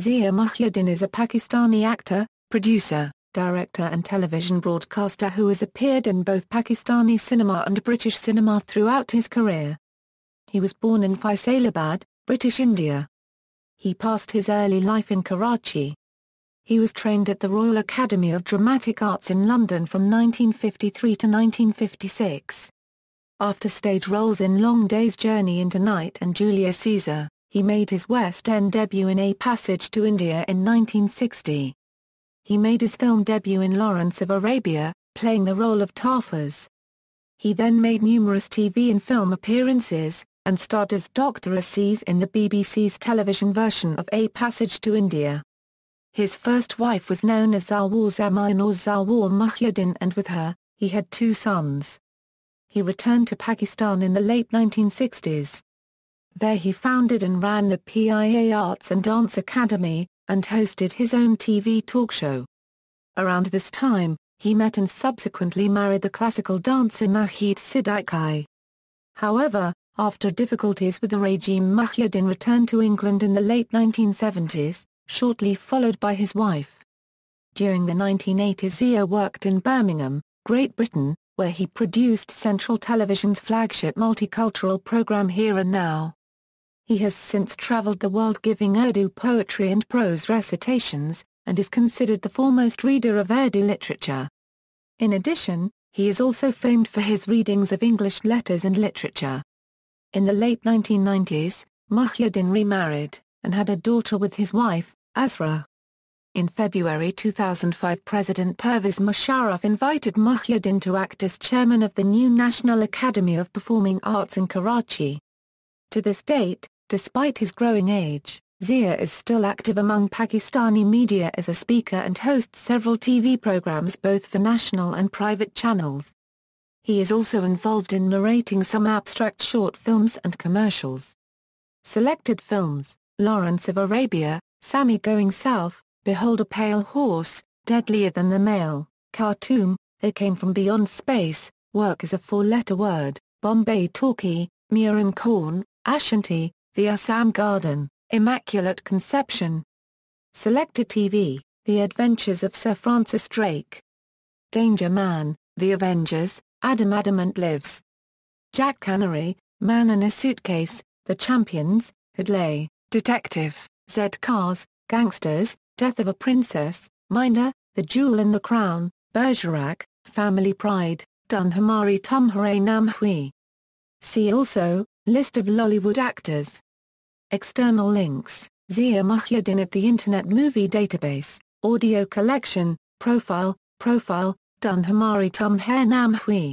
Zia Mahyuddin is a Pakistani actor, producer, director and television broadcaster who has appeared in both Pakistani cinema and British cinema throughout his career. He was born in Faisalabad, British India. He passed his early life in Karachi. He was trained at the Royal Academy of Dramatic Arts in London from 1953 to 1956. After stage roles in Long Day's Journey into Night and Julius Caesar, he made his West End debut in A Passage to India in 1960. He made his film debut in Lawrence of Arabia, playing the role of Tafers. He then made numerous TV and film appearances, and starred as Dr. Assis in the BBC's television version of A Passage to India. His first wife was known as Zawal Zaman or Zawal Mahyuddin and with her, he had two sons. He returned to Pakistan in the late 1960s. There he founded and ran the PIA Arts and Dance Academy, and hosted his own TV talk show. Around this time, he met and subsequently married the classical dancer Nahid Siddiqui. However, after difficulties with the regime Muhyiddin returned to England in the late 1970s, shortly followed by his wife. During the 1980s Zia worked in Birmingham, Great Britain, where he produced Central Television's flagship multicultural program Here and Now. He has since traveled the world giving Urdu poetry and prose recitations, and is considered the foremost reader of Urdu literature. In addition, he is also famed for his readings of English letters and literature. In the late 1990s, Mahyuddin remarried, and had a daughter with his wife, Azra. In February 2005 President Pervez Musharraf invited Mahyuddin to act as chairman of the new National Academy of Performing Arts in Karachi. To this date, Despite his growing age, Zia is still active among Pakistani media as a speaker and hosts several TV programs both for national and private channels. He is also involved in narrating some abstract short films and commercials. Selected films, Lawrence of Arabia, Sammy Going South, Behold a Pale Horse, Deadlier Than the Male, Khartoum, They Came From Beyond Space, Work is a Four-Letter Word, Bombay Talkie, Miriam Korn, Ashanti, the Assam Garden, Immaculate Conception. Selected TV, The Adventures of Sir Francis Drake. Danger Man, The Avengers, Adam Adamant Lives. Jack Cannery, Man in a Suitcase, The Champions, Hidley, Detective, Z Cars, Gangsters, Death of a Princess, Minder, The Jewel in the Crown, Bergerac, Family Pride, Dunhamari Tumharay Namhui. See also, List of Lollywood actors External links, Zia Muhyiddin at the Internet Movie Database, Audio Collection, Profile, Profile, Dunhamari Tumher